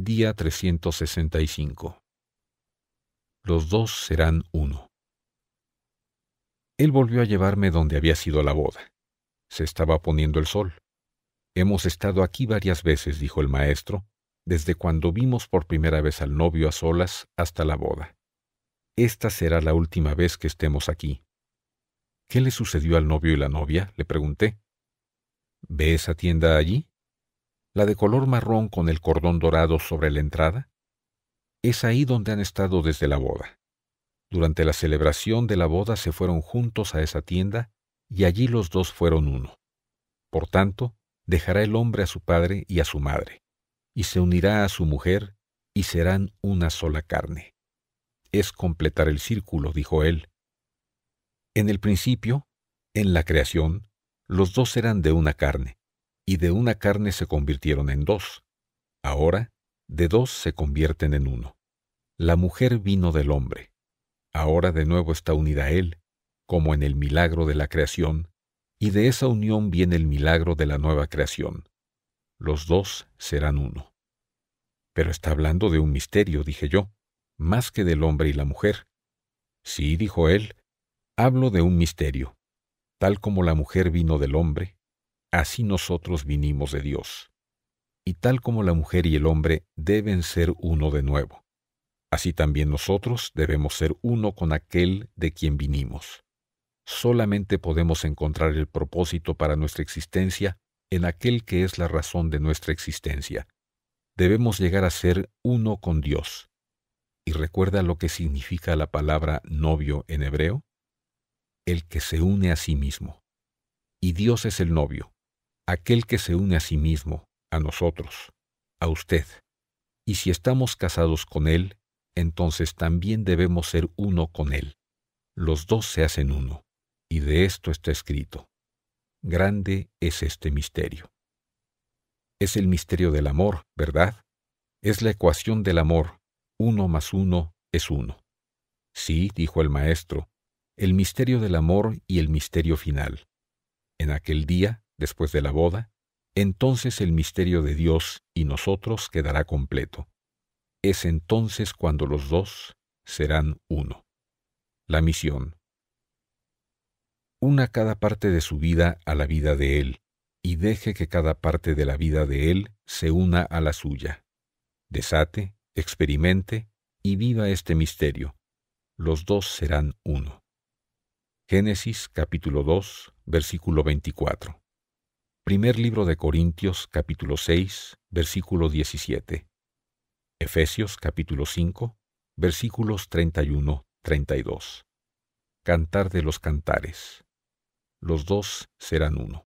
Día 365. Los dos serán uno. Él volvió a llevarme donde había sido la boda. Se estaba poniendo el sol. Hemos estado aquí varias veces, dijo el maestro, desde cuando vimos por primera vez al novio a solas hasta la boda. Esta será la última vez que estemos aquí. ¿Qué le sucedió al novio y la novia? le pregunté. ¿Ve esa tienda allí? la de color marrón con el cordón dorado sobre la entrada? Es ahí donde han estado desde la boda. Durante la celebración de la boda se fueron juntos a esa tienda y allí los dos fueron uno. Por tanto, dejará el hombre a su padre y a su madre, y se unirá a su mujer, y serán una sola carne. Es completar el círculo, dijo él. En el principio, en la creación, los dos eran de una carne, y de una carne se convirtieron en dos. Ahora, de dos se convierten en uno. La mujer vino del hombre. Ahora de nuevo está unida a él, como en el milagro de la creación, y de esa unión viene el milagro de la nueva creación. Los dos serán uno. Pero está hablando de un misterio, dije yo, más que del hombre y la mujer. Sí, dijo él, hablo de un misterio. Tal como la mujer vino del hombre, Así nosotros vinimos de Dios. Y tal como la mujer y el hombre deben ser uno de nuevo, así también nosotros debemos ser uno con aquel de quien vinimos. Solamente podemos encontrar el propósito para nuestra existencia en aquel que es la razón de nuestra existencia. Debemos llegar a ser uno con Dios. ¿Y recuerda lo que significa la palabra novio en hebreo? El que se une a sí mismo. Y Dios es el novio, aquel que se une a sí mismo, a nosotros, a usted. Y si estamos casados con Él, entonces también debemos ser uno con Él. Los dos se hacen uno, y de esto está escrito. Grande es este misterio. Es el misterio del amor, ¿verdad? Es la ecuación del amor. Uno más uno es uno. Sí, dijo el maestro, el misterio del amor y el misterio final. En aquel día después de la boda, entonces el misterio de Dios y nosotros quedará completo. Es entonces cuando los dos serán uno. La misión. Una cada parte de su vida a la vida de Él, y deje que cada parte de la vida de Él se una a la suya. Desate, experimente y viva este misterio. Los dos serán uno. Génesis capítulo 2, versículo 24. Primer libro de Corintios capítulo 6, versículo 17. Efesios capítulo 5, versículos 31, 32. Cantar de los cantares. Los dos serán uno.